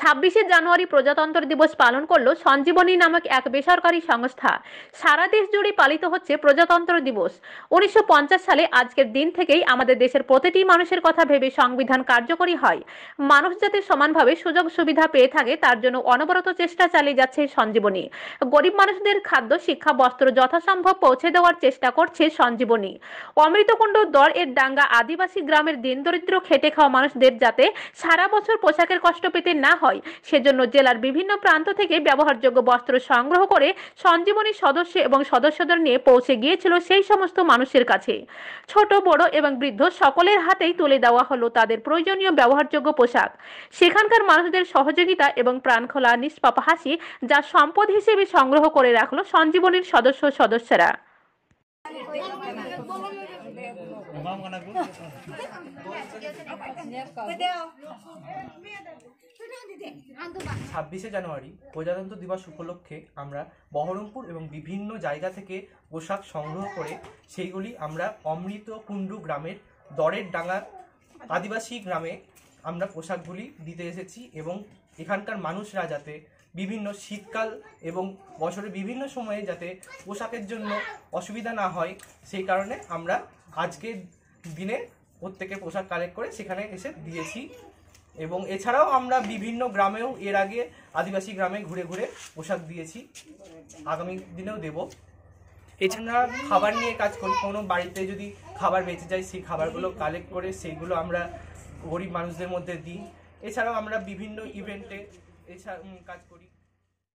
ছাব্বিশে জানুয়ারি প্রজাতন্ত্র দিবস পালন করলো সঞ্জীবনী নামক এক বেসরকারি সংস্থা সারা দেশ জুড়ে পালিত হচ্ছে প্রজাতন্ত্র দিবস উনিশশো সালে আজকের দিন থেকেই আমাদের দেশের প্রতিটি মানুষের কথা ভেবে সংবিধান কার্যকরী হয় মানুষ যাতে সমানভাবে সুযোগ সুবিধা পেয়ে থাকে তার জন্য অনবরত চেষ্টা চালিয়ে যাচ্ছে সঞ্জীবনী গরিব মানুষদের খাদ্য শিক্ষা বস্ত্র যথাসম্ভব পৌঁছে দেওয়ার চেষ্টা করছে সঞ্জীবনী অমৃতকুণ্ড দর এর ডাঙ্গা আদিবাসী গ্রামের দিন দরিদ্র খেটে খাওয়া মানুষদের যাতে সারা বছর পোশাকের কষ্ট পেতে না হয় হয় সেজন্য জেলার বিভিন্ন প্রান্ত থেকে ব্যবহারযোগ্য বস্ত্র সংগ্রহ করে সঞ্জীবনী সদস্য এবং সদস্যদের নিয়ে পৌঁছে গিয়েছিল সেই সমস্ত মানুষের কাছে ছোট বড় এবং বৃদ্ধ সকলের হাতেই তুলে দেওয়া হলো তাদের প্রয়োজনীয় ব্যবহারযোগ্য পোশাক সেখানকার মানুষদের সহযোগিতা এবং প্রাণখোলা নিষ্পাপ হাসি যা সম্পদ হিসেবে সংগ্রহ করে রাখলো সঞ্জীবনীর সদস্য সদস্যরা Mom gonna go. ছাব্বিশে জানুয়ারি প্রজাতন্ত্র দিবস উপলক্ষে আমরা বহরমপুর এবং বিভিন্ন জায়গা থেকে পোশাক সংগ্রহ করে সেইগুলি আমরা অমৃত কুণ্ডু গ্রামের দরের ডাঙ্গা আদিবাসী গ্রামে আমরা পোশাকগুলি দিতে এসেছি এবং এখানকার মানুষরা যাতে বিভিন্ন শীতকাল এবং বছরের বিভিন্ন সময়ে যাতে পোশাকের জন্য অসুবিধা না হয় সেই কারণে আমরা আজকের দিনে প্রত্যেকের পোশাক কালেক্ট করে সেখানে এসে দিয়েছি এবং এছাড়াও আমরা বিভিন্ন গ্রামেও এর আগে আদিবাসী গ্রামে ঘুরে ঘুরে পোশাক দিয়েছি আগামী দিনেও দেব এছাড়া খাবার নিয়ে কাজ করি কোনো বাড়িতে যদি খাবার বেঁচে যায় সেই খাবারগুলো কালেক্ট করে সেইগুলো আমরা গরিব মানুষদের মধ্যে দিই এছাড়াও আমরা বিভিন্ন ইভেন্টে এছাড়া কাজ করি